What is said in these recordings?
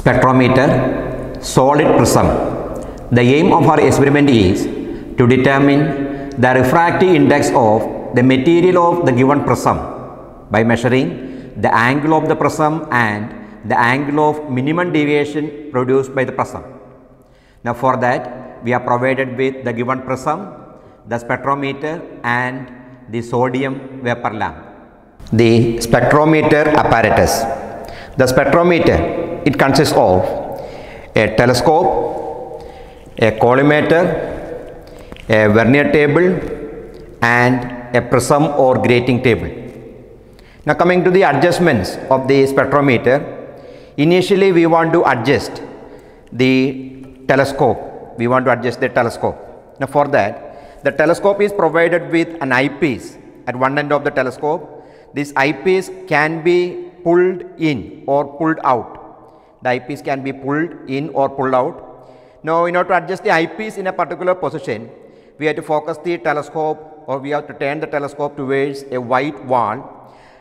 spectrometer, solid prism. The aim of our experiment is to determine the refractive index of the material of the given prism by measuring the angle of the prism and the angle of minimum deviation produced by the prism. Now for that we are provided with the given prism, the spectrometer and the sodium vapor lamp. The spectrometer apparatus. The spectrometer it consists of a telescope, a collimator, a vernier table and a prism or grating table. Now coming to the adjustments of the spectrometer, initially we want to adjust the telescope, we want to adjust the telescope. Now for that, the telescope is provided with an eyepiece at one end of the telescope. This eyepiece can be pulled in or pulled out the eyepiece can be pulled in or pulled out. Now, in order to adjust the eyepiece in a particular position, we have to focus the telescope or we have to turn the telescope towards a white wall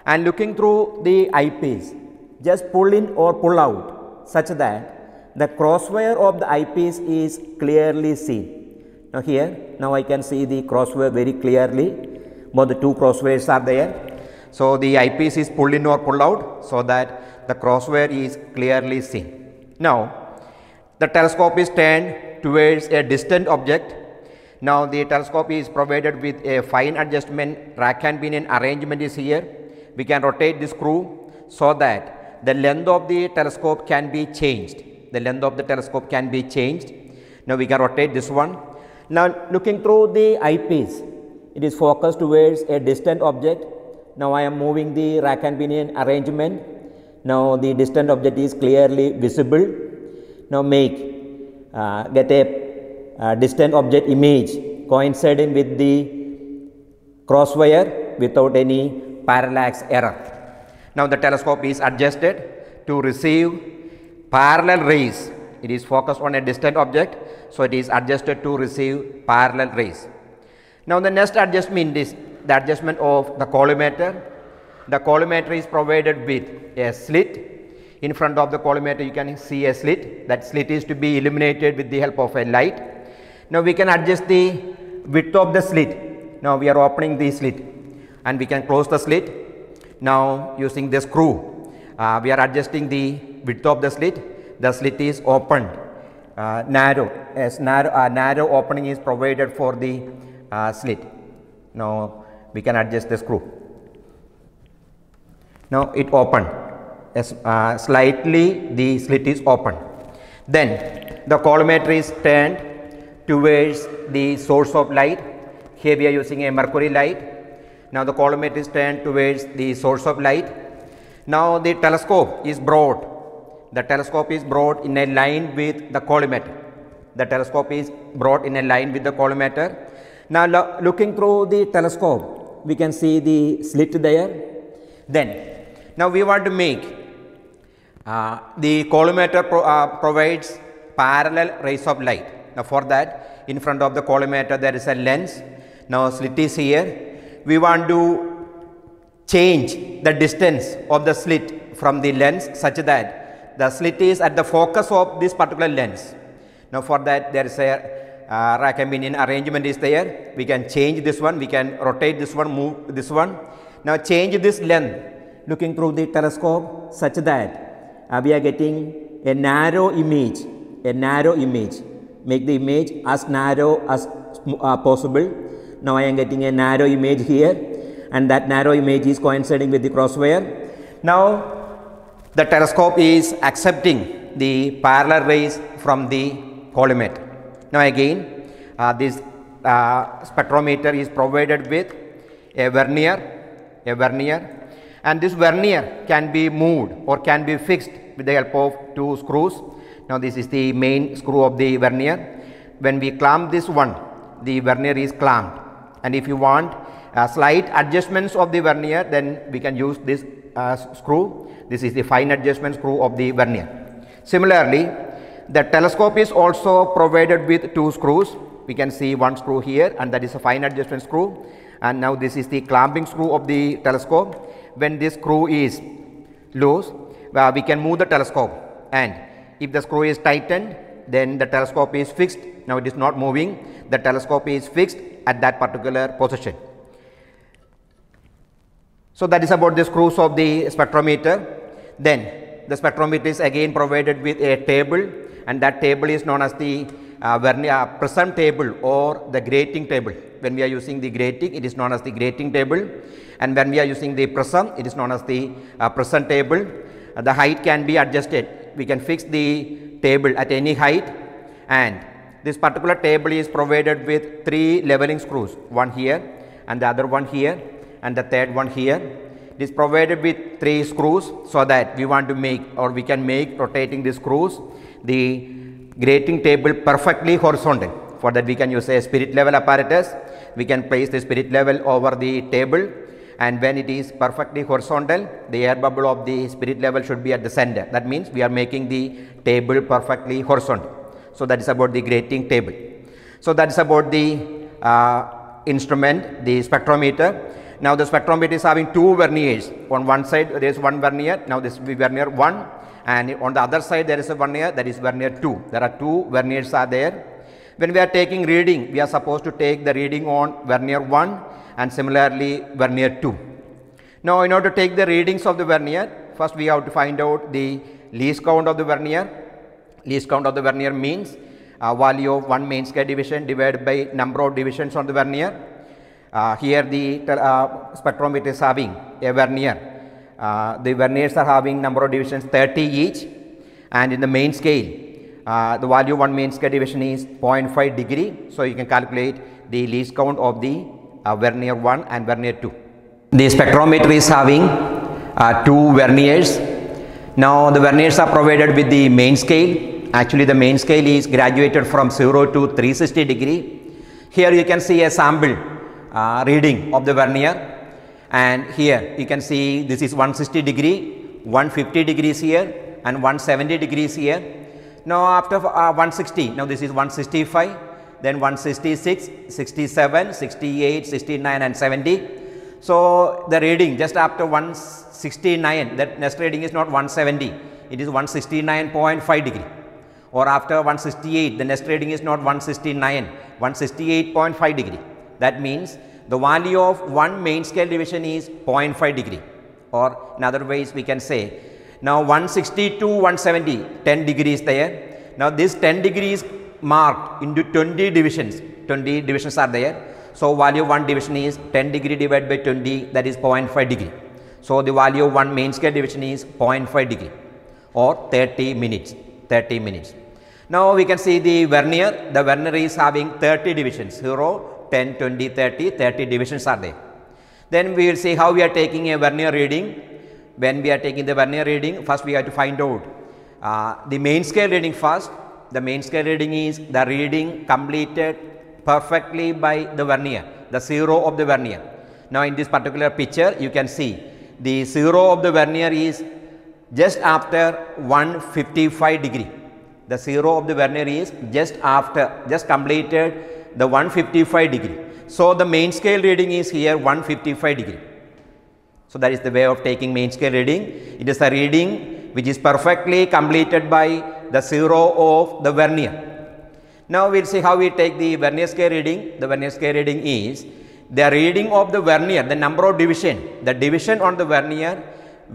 and looking through the eyepiece, just pull in or pull out such that the crosswire of the eyepiece is clearly seen. Now here, now I can see the crosswire very clearly, both the two crosswires are there. So, the eyepiece is pulled in or pulled out so that the crossbar is clearly seen. Now, the telescope is turned towards a distant object. Now, the telescope is provided with a fine adjustment rack and pinion arrangement is here. We can rotate the screw so that the length of the telescope can be changed. The length of the telescope can be changed. Now, we can rotate this one. Now, looking through the eyepiece, it is focused towards a distant object. Now, I am moving the rack and pinion arrangement now the distant object is clearly visible. Now make uh, get a uh, distant object image coinciding with the cross wire without any parallax error. Now the telescope is adjusted to receive parallel rays. It is focused on a distant object, so it is adjusted to receive parallel rays. Now the next adjustment is the adjustment of the collimator the collimator is provided with a slit. In front of the collimator you can see a slit. That slit is to be illuminated with the help of a light. Now we can adjust the width of the slit. Now we are opening the slit and we can close the slit. Now using the screw uh, we are adjusting the width of the slit. The slit is opened uh, narrow as narrow, uh, narrow opening is provided for the uh, slit. Now we can adjust the screw. Now it opened, yes, uh, slightly the slit is open. Then the collimator is turned towards the source of light. Here we are using a mercury light. Now the collimator is turned towards the source of light. Now the telescope is brought. The telescope is brought in a line with the collimator. The telescope is brought in a line with the collimator. Now lo looking through the telescope, we can see the slit there. Then now we want to make uh, the collimator pro, uh, provides parallel rays of light. Now for that in front of the collimator there is a lens. Now slit is here. We want to change the distance of the slit from the lens such that the slit is at the focus of this particular lens. Now for that there is a uh, and binion arrangement is there. We can change this one, we can rotate this one, move this one. Now change this length looking through the telescope such that uh, we are getting a narrow image, a narrow image. Make the image as narrow as uh, possible. Now I am getting a narrow image here and that narrow image is coinciding with the crosswire. Now the telescope is accepting the parallel rays from the polymet. Now again uh, this uh, spectrometer is provided with a vernier, a vernier and this vernier can be moved or can be fixed with the help of two screws. Now this is the main screw of the vernier. When we clamp this one, the vernier is clamped and if you want uh, slight adjustments of the vernier then we can use this uh, screw. This is the fine adjustment screw of the vernier. Similarly, the telescope is also provided with two screws. We can see one screw here and that is a fine adjustment screw and now this is the clamping screw of the telescope when this screw is loose, we can move the telescope and if the screw is tightened, then the telescope is fixed. Now it is not moving, the telescope is fixed at that particular position. So that is about the screws of the spectrometer. Then the spectrometer is again provided with a table and that table is known as the uh, vernier, uh, prism table or the grating table. When we are using the grating, it is known as the grating table and when we are using the prism it is known as the uh, prism table uh, the height can be adjusted we can fix the table at any height and this particular table is provided with three leveling screws one here and the other one here and the third one here it is provided with three screws so that we want to make or we can make rotating the screws the grating table perfectly horizontal for that we can use a spirit level apparatus we can place the spirit level over the table and when it is perfectly horizontal the air bubble of the spirit level should be at the center that means we are making the table perfectly horizontal so that is about the grating table so that is about the uh, instrument the spectrometer now the spectrometer is having two verniers on one side there is one vernier now this vernier 1 and on the other side there is a vernier that is vernier 2 there are two verniers are there when we are taking reading, we are supposed to take the reading on vernier 1 and similarly vernier 2. Now, in order to take the readings of the vernier, first we have to find out the least count of the vernier. Least count of the vernier means uh, value of one main scale division divided by number of divisions on the vernier. Uh, here the uh, spectrometer is having a vernier. Uh, the verniers are having number of divisions 30 each and in the main scale uh, the value 1 means derivation is 0.5 degree. So you can calculate the least count of the uh, vernier 1 and vernier 2. The spectrometer is having uh, two verniers. Now the verniers are provided with the main scale. Actually the main scale is graduated from 0 to 360 degree. Here you can see a sample uh, reading of the vernier and here you can see this is 160 degree, 150 degrees here and 170 degrees here now, after uh, 160, now this is 165, then 166, 67, 68, 69 and 70. So, the reading just after 169, that next reading is not 170, it is 169.5 degree or after 168, the next reading is not 169, 168.5 degree. That means the value of one main scale division is 0.5 degree or in other ways we can say now 160 to 170, 10 degrees there. Now this 10 degrees marked into 20 divisions, 20 divisions are there. So value 1 division is 10 degree divided by 20 that is 0.5 degree. So the value of 1 main scale division is 0.5 degree or 30 minutes, 30 minutes. Now we can see the vernier, the vernier is having 30 divisions, 0, 10, 20, 30, 30 divisions are there. Then we will see how we are taking a vernier reading when we are taking the vernier reading, first we have to find out uh, the main scale reading first. The main scale reading is the reading completed perfectly by the vernier, the zero of the vernier. Now, in this particular picture, you can see the zero of the vernier is just after 155 degree. The zero of the vernier is just after, just completed the 155 degree. So, the main scale reading is here 155 degree. So, that is the way of taking mean scale reading. It is a reading which is perfectly completed by the zero of the vernier. Now, we will see how we take the vernier scale reading. The vernier scale reading is the reading of the vernier, the number of division, the division on the vernier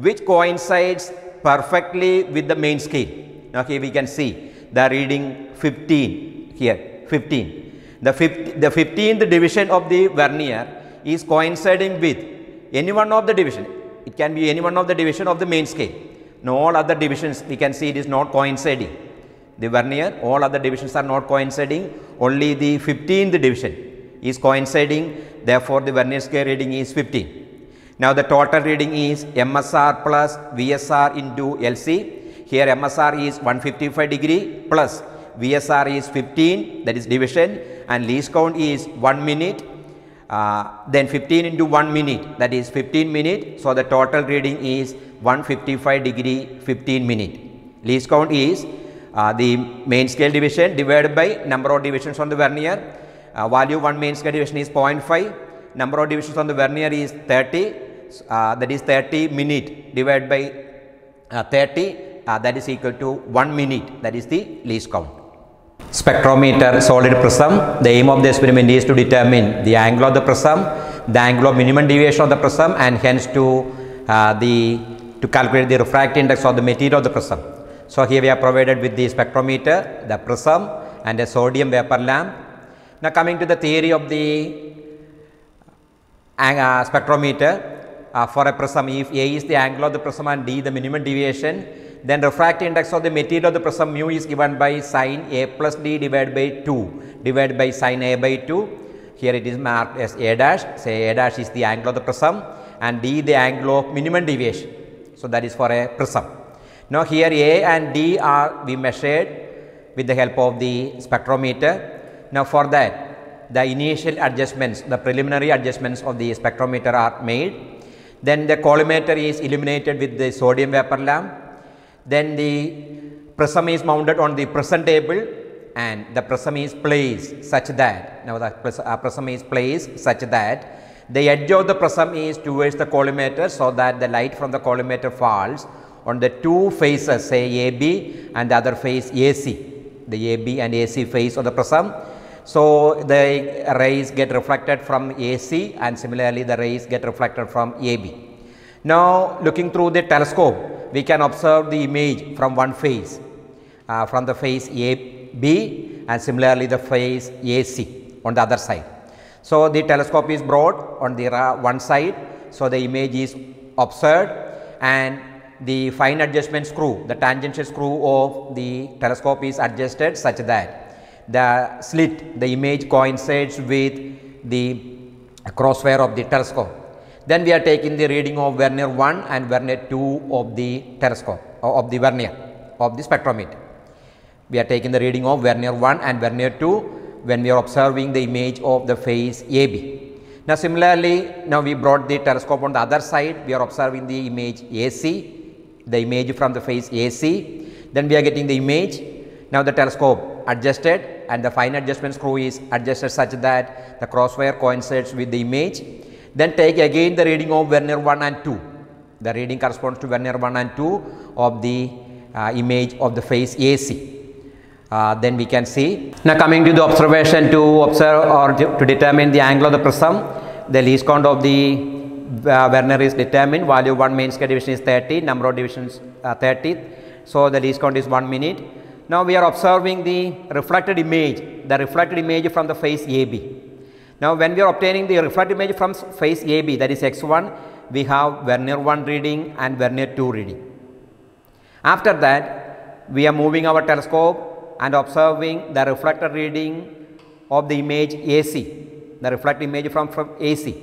which coincides perfectly with the main scale. Now, here we can see the reading 15 here, 15. The, the 15th division of the vernier is coinciding with any one of the division. It can be any one of the division of the main scale. Now, all other divisions we can see it is not coinciding. The vernier, all other divisions are not coinciding, only the 15th division is coinciding, therefore, the vernier scale reading is 15. Now, the total reading is MSR plus VSR into LC. Here MSR is 155 degree plus VSR is 15 that is division and least count is 1 minute uh, then 15 into 1 minute that is 15 minute. So, the total reading is 155 degree 15 minute. Least count is uh, the main scale division divided by number of divisions on the vernier. Uh, value 1 main scale division is 0.5, number of divisions on the vernier is 30 uh, that is 30 minute divided by uh, 30 that is equal to 1 minute that is the least count spectrometer solid prism. The aim of the experiment is to determine the angle of the prism, the angle of minimum deviation of the prism and hence to uh, the to calculate the refractive index of the material of the prism. So, here we are provided with the spectrometer, the prism and a sodium vapor lamp. Now, coming to the theory of the uh, uh spectrometer uh, for a prism, if A is the angle of the prism and D the minimum deviation, then refractive index of the material of the prism mu is given by sin a plus d divided by 2 divided by sin a by 2. Here it is marked as a dash, say a dash is the angle of the prism and d the angle of minimum deviation. So, that is for a prism. Now, here a and d are we measured with the help of the spectrometer. Now, for that the initial adjustments, the preliminary adjustments of the spectrometer are made. Then the collimator is illuminated with the sodium vapor lamp then the prism is mounted on the prism table and the prism is placed such that, now the prism uh, is placed such that the edge of the prism is towards the collimator so that the light from the collimator falls on the two faces say AB and the other face AC, the AB and AC face of the prism. So, the rays get reflected from AC and similarly the rays get reflected from AB. Now, looking through the telescope, we can observe the image from one face, uh, from the face AB and similarly the face AC on the other side. So, the telescope is brought on the one side. So, the image is observed and the fine adjustment screw, the tangential screw of the telescope is adjusted such that the slit, the image coincides with the crosshair of the telescope. Then we are taking the reading of vernier 1 and vernier 2 of the telescope uh, of the vernier of the spectrometer. We are taking the reading of vernier 1 and vernier 2 when we are observing the image of the face AB. Now, similarly, now we brought the telescope on the other side, we are observing the image AC, the image from the face AC, then we are getting the image. Now, the telescope adjusted and the fine adjustment screw is adjusted such that the crosswire coincides with the image then take again the reading of Werner 1 and 2. The reading corresponds to Werner 1 and 2 of the uh, image of the face AC. Uh, then we can see. Now coming to the observation to observe or to, determine the angle of the prism, the least count of the uh, Werner is determined, value 1 mean square division is 30, number of divisions uh, 30. So, the least count is 1 minute. Now, we are observing the reflected image, the reflected image from the face AB. Now when we are obtaining the refracted image from face AB that is X1 we have Vernier 1 reading and Vernier 2 reading. After that we are moving our telescope and observing the refracted reading of the image AC the refracted image from, from AC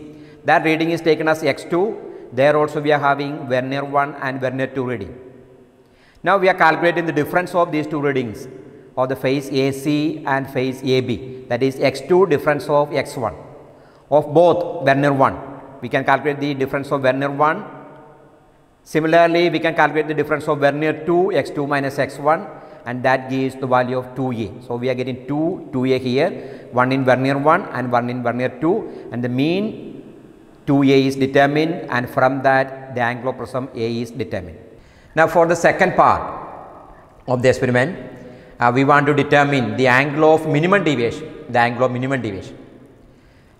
that reading is taken as X2 there also we are having Vernier 1 and Vernier 2 reading. Now we are calculating the difference of these two readings of the phase AC and phase AB that is x2 difference of x1 of both Werner 1. We can calculate the difference of Werner 1. Similarly, we can calculate the difference of Werner 2 x2 minus x1 and that gives the value of 2a. So, we are getting 2 2a here 1 in Vernier 1 and 1 in Vernier 2 and the mean 2a is determined and from that the angle of prism a is determined. Now, for the second part of the experiment uh, we want to determine the angle of minimum deviation, the angle of minimum deviation.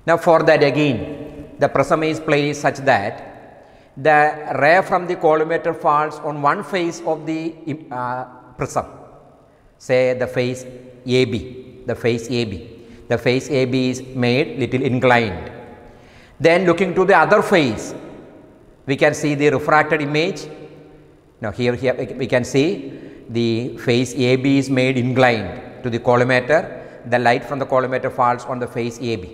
Now, for that again, the prism is placed such that the ray from the collimator falls on one face of the uh, prism, say the face AB, the face AB. The face AB is made little inclined. Then looking to the other face, we can see the refracted image. Now, here, here we can see the face AB is made inclined to the collimator, the light from the collimator falls on the face AB.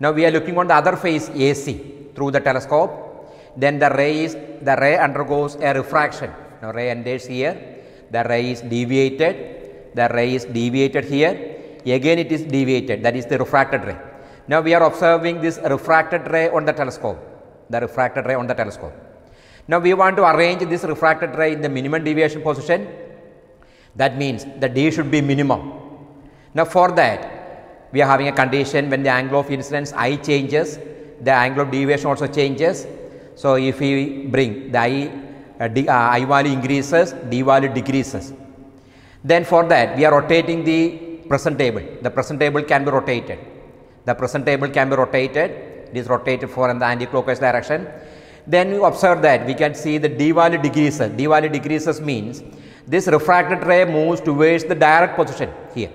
Now, we are looking on the other face AC through the telescope, then the ray is the ray undergoes a refraction. Now, ray enters here, the ray is deviated, the ray is deviated here, again it is deviated that is the refracted ray. Now, we are observing this refracted ray on the telescope, the refracted ray on the telescope. Now, we want to arrange this refracted ray in the minimum deviation position that means the D should be minimum. Now for that, we are having a condition when the angle of incidence I changes, the angle of deviation also changes. So if we bring the I, uh, D, uh, I value increases, D value decreases. Then for that, we are rotating the present table. The present table can be rotated. The present table can be rotated. It is rotated for in the anticlockwise direction then you observe that we can see the d value decreases. d value decreases means this refracted ray moves towards the direct position here.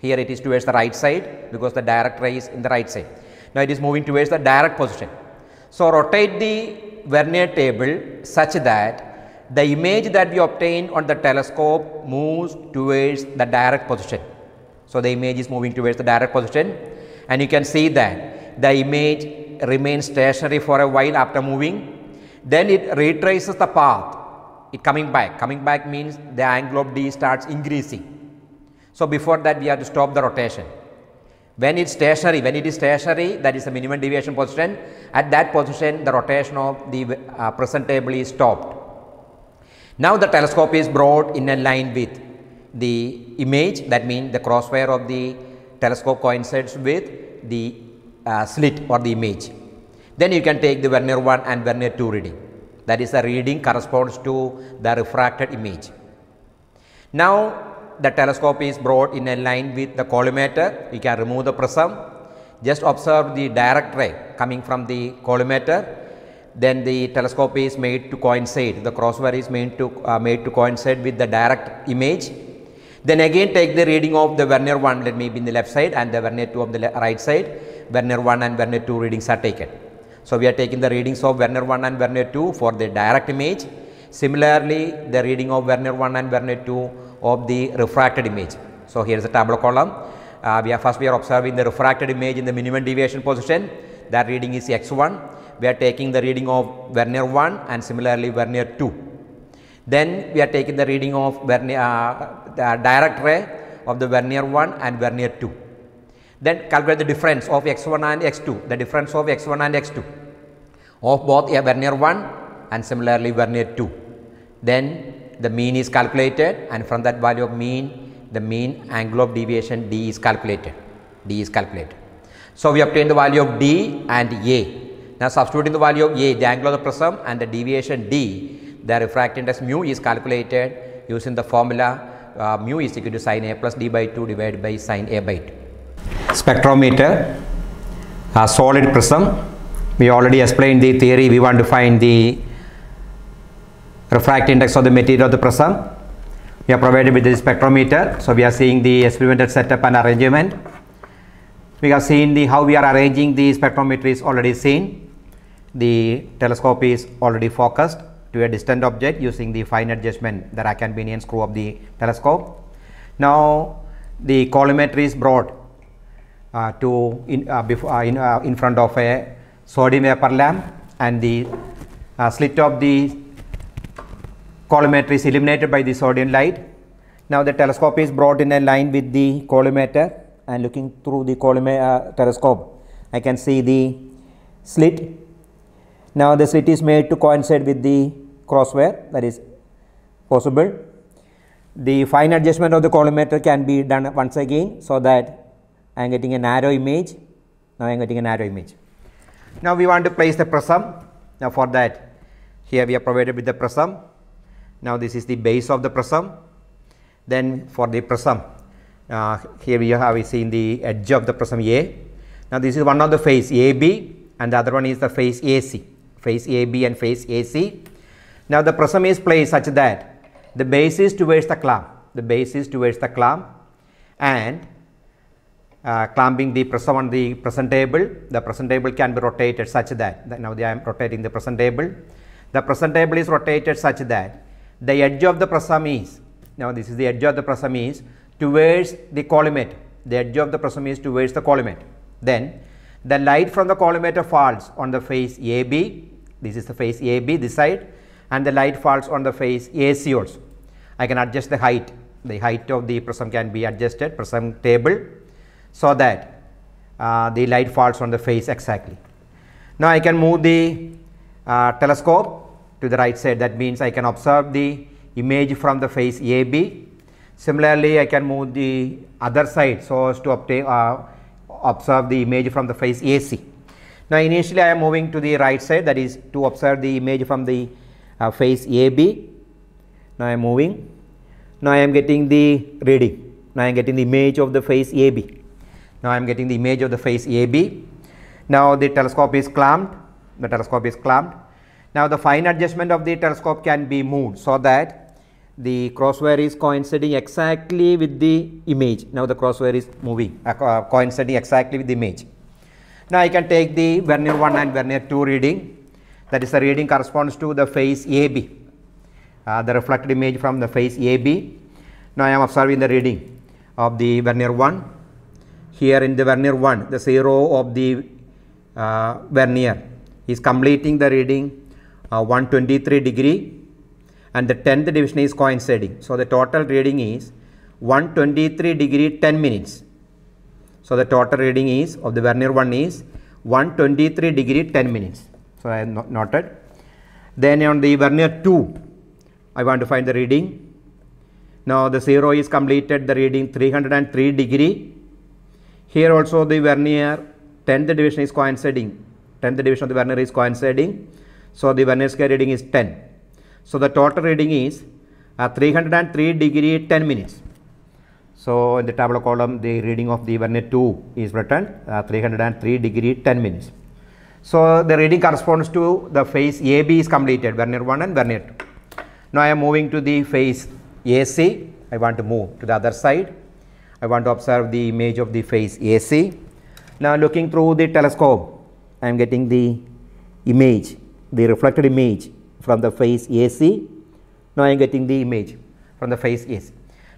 Here it is towards the right side because the direct ray is in the right side. Now it is moving towards the direct position. So rotate the vernier table such that the image that we obtain on the telescope moves towards the direct position. So the image is moving towards the direct position and you can see that the image remains stationary for a while after moving. Then it retraces the path. It coming back. Coming back means the angle of D starts increasing. So, before that we have to stop the rotation. When it's stationary, when it is stationary that is the minimum deviation position at that position the rotation of the uh, present table is stopped. Now, the telescope is brought in a line with the image that means the crossfire of the telescope coincides with the uh, slit or the image. Then you can take the Vernier 1 and Vernier 2 reading. That is the reading corresponds to the refracted image. Now the telescope is brought in a line with the collimator. You can remove the prism. Just observe the direct ray coming from the collimator. Then the telescope is made to coincide. The crossbar is made to uh, made to coincide with the direct image then again take the reading of the vernier 1 let me be in the left side and the vernier 2 of the right side. Vernier 1 and vernier 2 readings are taken. So, we are taking the readings of vernier 1 and vernier 2 for the direct image. Similarly, the reading of vernier 1 and vernier 2 of the refracted image. So, here is the table column. Uh, we are first we are observing the refracted image in the minimum deviation position that reading is x1 we are taking the reading of vernier 1 and similarly vernier 2 then we are taking the reading of vernier uh, the direct ray of the vernier 1 and vernier 2. Then calculate the difference of x1 and x2, the difference of x1 and x2 of both vernier 1 and similarly vernier 2. Then the mean is calculated and from that value of mean, the mean angle of deviation d is calculated, d is calculated. So, we obtain the value of d and a. Now, substituting the value of a, the angle of the prism and the deviation d, the refractive index mu is calculated using the formula uh, mu is equal to sine a plus d by 2 divided by sine a by 2. Spectrometer, a uh, solid prism. We already explained the theory. We want to find the refractive index of the material of the prism. We are provided with the spectrometer. So we are seeing the experimental setup and arrangement. We have seen the how we are arranging the spectrometer is already seen. The telescope is already focused to a distant object using the fine adjustment the Rack-and-Binian screw of the telescope. Now, the collimator is brought uh, to in, uh, before, uh, in, uh, in front of a sodium vapor lamp and the uh, slit of the collimator is illuminated by the sodium light. Now, the telescope is brought in a line with the collimator and looking through the collimator telescope I can see the slit now the slit is made to coincide with the crossware that is possible. The fine adjustment of the collimator can be done once again so that I am getting a narrow image. Now I am getting a narrow image. Now we want to place the prism. Now for that here we are provided with the prism. Now this is the base of the prism. Then for the prism uh, here we have seen the edge of the prism A. Now this is one of the face AB and the other one is the face AC face AB and face AC. Now the prism is placed such that the base is towards the clamp, the base is towards the clamp and uh, clamping the prism on the present table, the present table can be rotated such that, that now I am rotating the present table. The present table is rotated such that the edge of the prism is, now this is the edge of the prism is towards the collimator, the edge of the prism is towards the collimator. Then the light from the collimator falls on the face AB this is the face AB this side and the light falls on the face AC also. I can adjust the height. The height of the prism can be adjusted prism table so that uh, the light falls on the face exactly. Now, I can move the uh, telescope to the right side that means I can observe the image from the face AB. Similarly, I can move the other side so as to obtain uh, observe the image from the face AC. Now initially I am moving to the right side that is to observe the image from the uh, face AB. Now I am moving. Now I am getting the reading. Now I am getting the image of the face AB. Now I am getting the image of the face AB. Now the telescope is clamped. The telescope is clamped. Now the fine adjustment of the telescope can be moved so that the crosswire is coinciding exactly with the image. Now the crosswire is moving uh, coinciding exactly with the image. Now I can take the vernier 1 and vernier 2 reading that is the reading corresponds to the face AB, uh, the reflected image from the face AB. Now I am observing the reading of the vernier 1. Here in the vernier 1, the 0 of the uh, vernier is completing the reading uh, 123 degree and the 10th division is coinciding. So the total reading is 123 degree 10 minutes so the total reading is of the Vernier one is 123 degree 10 minutes. So I noted. Then on the Vernier 2, I want to find the reading. Now the 0 is completed the reading 303 degree. Here also the Vernier 10th division is coinciding. 10th division of the Vernier is coinciding. So the Vernier scale reading is 10. So the total reading is uh, 303 degree 10 minutes. So in the tabular column, the reading of the vernet 2 is written uh, 303 degree 10 minutes. So the reading corresponds to the phase AB is completed, vernier 1 and vernier 2. Now I am moving to the phase AC. I want to move to the other side. I want to observe the image of the phase AC. Now looking through the telescope, I am getting the image, the reflected image from the phase AC. Now I am getting the image from the phase AC.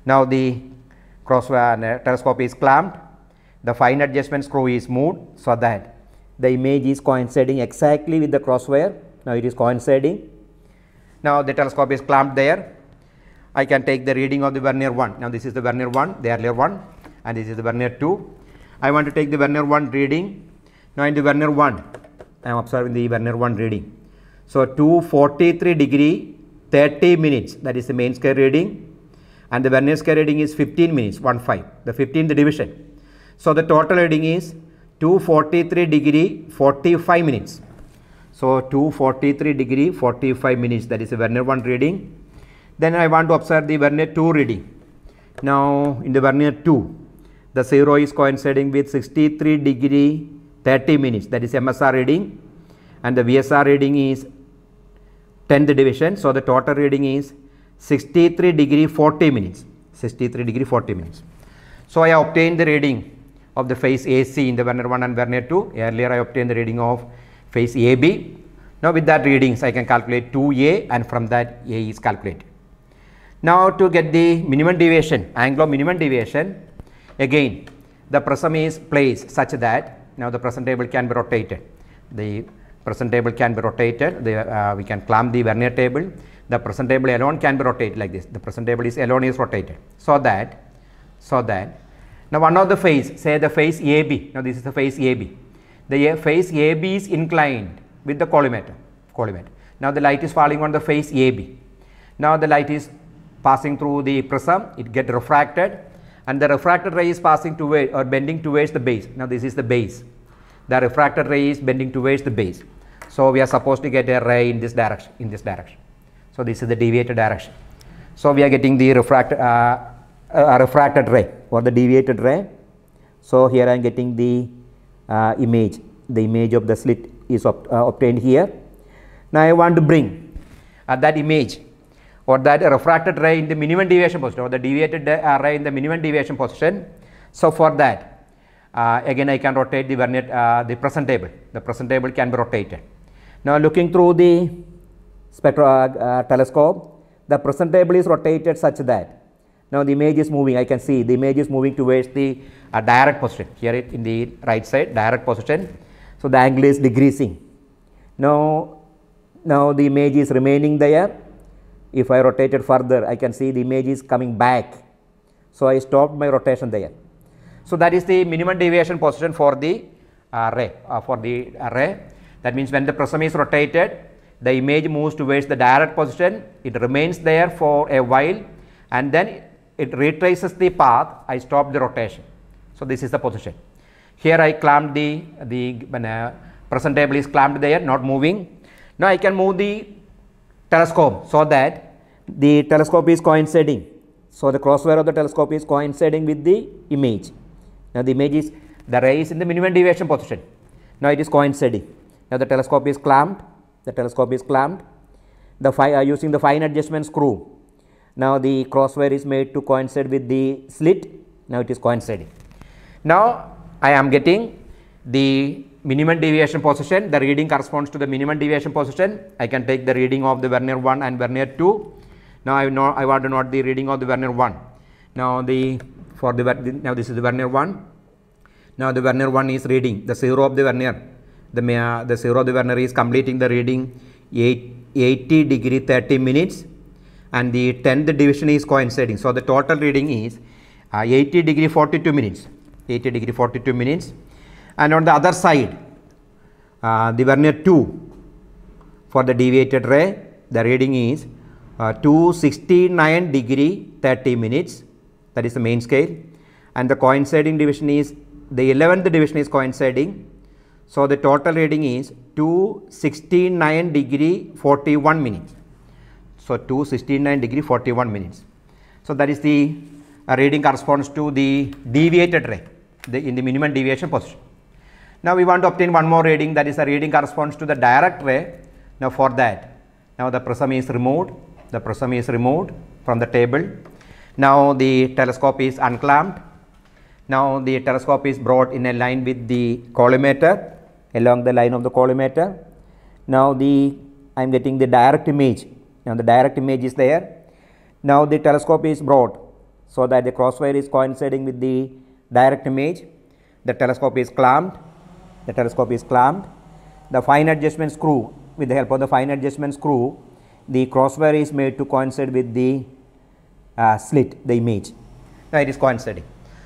Now the crosswire and telescope is clamped, the fine adjustment screw is moved so that the image is coinciding exactly with the crosswire. Now it is coinciding. Now the telescope is clamped there. I can take the reading of the vernier 1. Now this is the vernier 1, the earlier one and this is the vernier 2. I want to take the vernier 1 reading. Now in the vernier 1, I am observing the vernier 1 reading. So 243 degree 30 minutes that is the main scale reading and the vernier scale reading is 15 minutes, 1 the 15th division. So, the total reading is 243 degree 45 minutes. So, 243 degree 45 minutes that is a vernier 1 reading. Then I want to observe the vernier 2 reading. Now, in the vernier 2, the 0 is coinciding with 63 degree 30 minutes that is MSR reading and the VSR reading is 10th division. So, the total reading is 63 degree 40 minutes 63 degree 40 minutes. So, I obtained the reading of the phase AC in the vernier 1 and vernier 2 earlier I obtained the reading of phase AB. Now, with that readings I can calculate 2A and from that A is calculated. Now, to get the minimum deviation angle of minimum deviation again the prism is placed such that now the prism table can be rotated the prism table can be rotated the, uh, we can clamp the vernier table the present table alone can be rotated like this. The present table is alone is rotated. So that, so that, now one of the face, say the face AB, now this is the face AB. The face uh, AB is inclined with the collimator, collimator. Now the light is falling on the face AB. Now the light is passing through the prism, it get refracted and the refracted ray is passing towards uh, or bending towards the base. Now this is the base. The refracted ray is bending towards the base. So we are supposed to get a ray in this direction, in this direction. So this is the deviated direction. So we are getting the refract, uh, uh, refracted ray or the deviated ray. So here I am getting the uh, image, the image of the slit is uh, obtained here. Now I want to bring uh, that image or that refracted ray in the minimum deviation position or the deviated uh, ray in the minimum deviation position. So for that again I can rotate the vernier, the present table, the present table can be rotated. Now looking through the spectra uh, uh, telescope, the present table is rotated such that now the image is moving. I can see the image is moving towards the uh, direct position. Here it in the right side, direct position. So the angle is decreasing. Now, now the image is remaining there. If I rotate it further, I can see the image is coming back. So I stopped my rotation there. So that is the minimum deviation position for the array, uh, for the array. That means when the prism is rotated, the image moves towards the direct position, it remains there for a while and then it retraces the path, I stop the rotation. So, this is the position. Here I clamped the, the uh, present table is clamped there, not moving. Now, I can move the telescope so that the telescope is coinciding. So, the crosswire of the telescope is coinciding with the image. Now, the image is the ray is in the minimum deviation position. Now, it is coinciding. Now, the telescope is clamped the telescope is clamped. The uh, using the fine adjustment screw, now the wire is made to coincide with the slit, now it is coinciding. Now I am getting the minimum deviation position, the reading corresponds to the minimum deviation position. I can take the reading of the vernier 1 and vernier 2. Now I know I want to note the reading of the vernier 1. Now the for the now this is the vernier 1. Now the vernier 1 is reading the zero of the vernier the, uh, the zero is completing the reading 80 degree 30 minutes and the 10th division is coinciding. So, the total reading is uh, 80 degree 42 minutes, 80 degree 42 minutes and on the other side uh, the Vernier 2 for the deviated ray the reading is uh, 269 degree 30 minutes that is the main scale and the coinciding division is the 11th division is coinciding so the total reading is 269 degree 41 minutes. So 269 degree 41 minutes. So that is the uh, reading corresponds to the deviated ray the, in the minimum deviation position. Now we want to obtain one more reading that is the reading corresponds to the direct ray. Now for that, now the prism is removed, the prism is removed from the table. Now the telescope is unclamped. Now the telescope is brought in a line with the collimator along the line of the collimator. Now the I am getting the direct image. Now the direct image is there. Now the telescope is brought so that the crosswire is coinciding with the direct image. The telescope is clamped. The telescope is clamped. The fine adjustment screw with the help of the fine adjustment screw the crosswire is made to coincide with the uh, slit, the image. Now it is coinciding.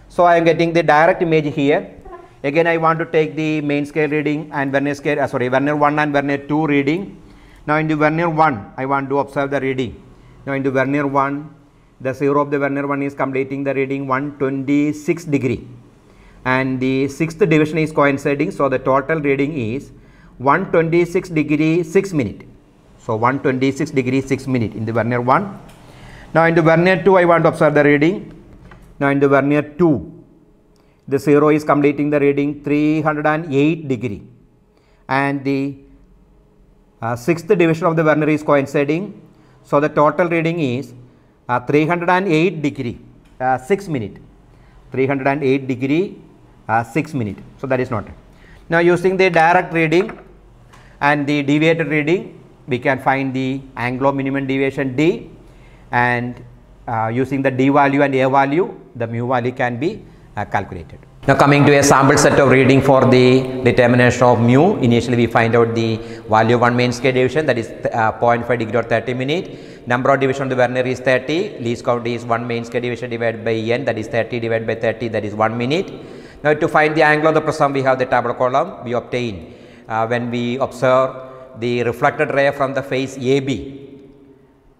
So I am getting the direct image here Again, I want to take the main scale reading and Vernier scale, uh, sorry, Vernier 1 and Vernier 2 reading. Now, in the Vernier 1, I want to observe the reading. Now, in the Vernier 1, the zero of the Vernier 1 is completing the reading 126 degree. And the sixth division is coinciding, so the total reading is 126 degree 6 minute. So, 126 degree 6 minute in the Vernier 1. Now, in the Vernier 2, I want to observe the reading. Now, in the Vernier 2, the 0 is completing the reading 308 degree and the uh, sixth division of the vernier is coinciding. So, the total reading is uh, 308 degree uh, 6 minute 308 degree uh, 6 minute. So, that is not. Now, using the direct reading and the deviated reading we can find the angular minimum deviation d and uh, using the d value and a value the mu value can be calculated. Now coming to a sample set of reading for the determination of mu, initially we find out the value of 1 main scale division that is uh, 0.5 degree or 30 minute. Number of division of the vernier is 30, least count is 1 main scale division divided by n that is 30 divided by 30 that is 1 minute. Now to find the angle of the prism we have the table column we obtain uh, when we observe the reflected ray from the face AB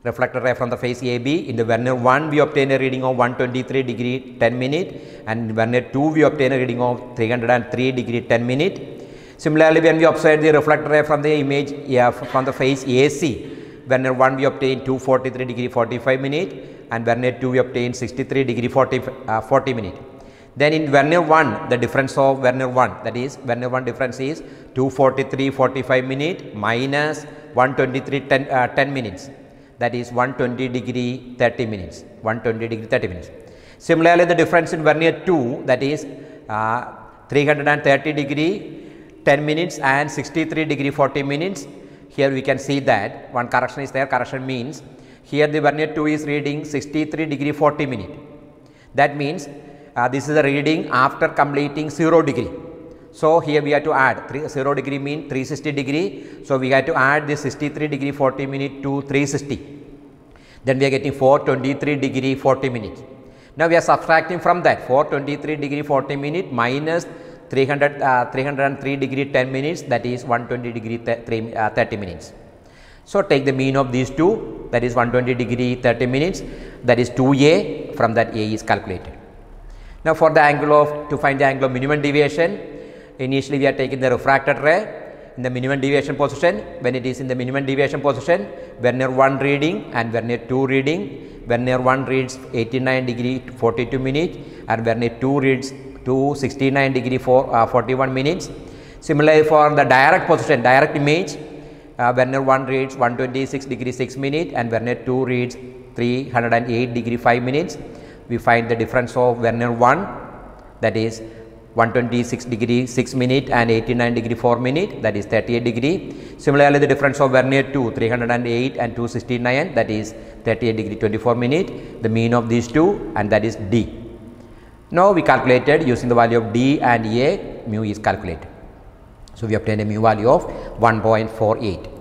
reflected ray from the face AB. In the vernier 1, we obtain a reading of 123 degree 10 minute and in 2, we obtain a reading of 303 degree 10 minute. Similarly, when we observe the reflected ray from the image yeah, from the face AC, vernier 1 we obtain 243 degree 45 minute and vernier 2 we obtain 63 degree 40, uh, 40 minute. Then in vernier 1, the difference of vernier 1 that is vernier 1 difference is 243 45 minute minus 123 10, uh, 10 minutes that is 120 degree 30 minutes 120 degree 30 minutes. Similarly, the difference in vernier 2 that is uh, 330 degree 10 minutes and 63 degree 40 minutes here we can see that one correction is there correction means here the vernier 2 is reading 63 degree 40 minute that means uh, this is a reading after completing 0 degree so here we have to add three, 0 degree mean 360 degree. So we have to add this 63 degree 40 minute to 360. Then we are getting 423 degree 40 minute. Now we are subtracting from that 423 degree 40 minute minus 300, uh, 303 degree 10 minutes that is 120 degree three, uh, 30 minutes. So take the mean of these two that is 120 degree 30 minutes that is 2a from that a is calculated. Now for the angle of to find the angle of minimum deviation initially we are taking the refracted ray in the minimum deviation position when it is in the minimum deviation position Vernier 1 reading and Vernier 2 reading Vernier 1 reads 89 degree 42 minutes and Vernier 2 reads 269 degree for uh, 41 minutes. Similarly, for the direct position, direct image, uh, Vernier 1 reads 126 degree 6 minutes and Vernier 2 reads 308 degree 5 minutes. We find the difference of Vernier 1 that is 126 degree 6 minute and 89 degree 4 minute that is 38 degree. Similarly, the difference of vernier 2 308 and 269 that is 38 degree 24 minute the mean of these two and that is D. Now, we calculated using the value of D and A mu is calculated. So, we obtained a mu value of 1.48.